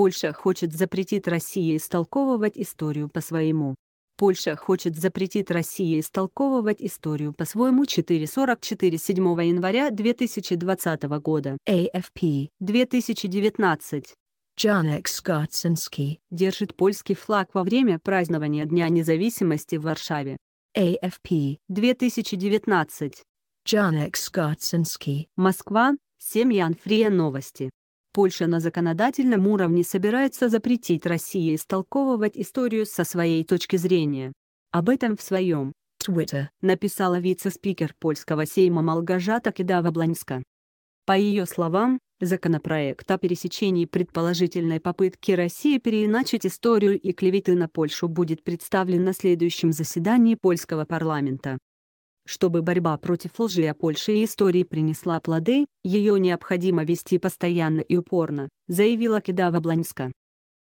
Польша хочет запретить России истолковывать историю по-своему. Польша хочет запретить России истолковывать историю по-своему 444 7 января 2020 года. AFP 2019. Джанек Скотсенский держит польский флаг во время празднования Дня независимости в Варшаве. AFP 2019. Джанек Скотсенский. Москва, 7 января новости. Польша на законодательном уровне собирается запретить России истолковывать историю со своей точки зрения. Об этом в своем Twitter написала вице-спикер польского сейма Малгажата Кидава-Бланьска. По ее словам, законопроект о пересечении предположительной попытки России переиначить историю и клеветы на Польшу будет представлен на следующем заседании польского парламента. Чтобы борьба против лжи о Польше и истории принесла плоды, ее необходимо вести постоянно и упорно, заявила Кидава Бланьска.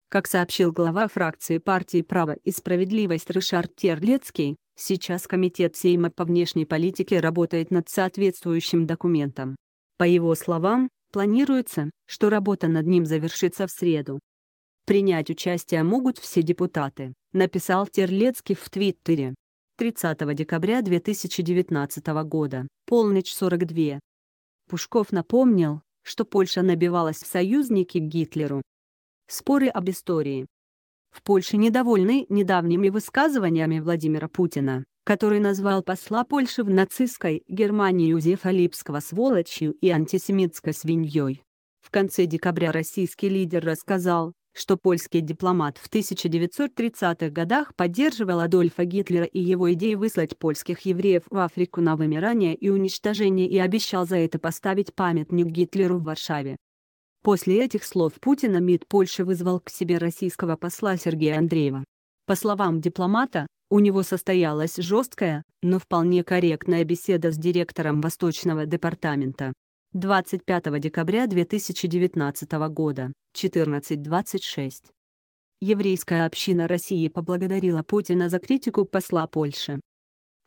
Как сообщил глава фракции партии «Право и справедливость» Ришард Терлецкий, сейчас Комитет Сейма по внешней политике работает над соответствующим документом. По его словам, планируется, что работа над ним завершится в среду. Принять участие могут все депутаты, написал Терлецкий в Твиттере. 30 декабря 2019 года, полночь 42. Пушков напомнил, что Польша набивалась в союзники к Гитлеру. Споры об истории. В Польше недовольны недавними высказываниями Владимира Путина, который назвал посла Польши в нацистской Германии Юзефа Липского сволочью и антисемитской свиньей. В конце декабря российский лидер рассказал, что польский дипломат в 1930-х годах поддерживал Адольфа Гитлера и его идеи выслать польских евреев в Африку на вымирание и уничтожение и обещал за это поставить памятник Гитлеру в Варшаве. После этих слов Путина МИД Польши вызвал к себе российского посла Сергея Андреева. По словам дипломата, у него состоялась жесткая, но вполне корректная беседа с директором Восточного департамента. 25 декабря 2019 года, 14.26. Еврейская община России поблагодарила Путина за критику посла Польши.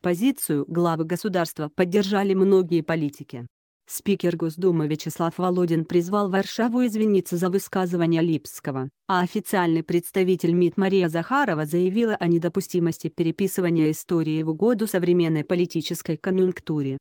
Позицию главы государства поддержали многие политики. Спикер Госдумы Вячеслав Володин призвал Варшаву извиниться за высказывание Липского, а официальный представитель МИД Мария Захарова заявила о недопустимости переписывания истории в угоду современной политической конъюнктуре.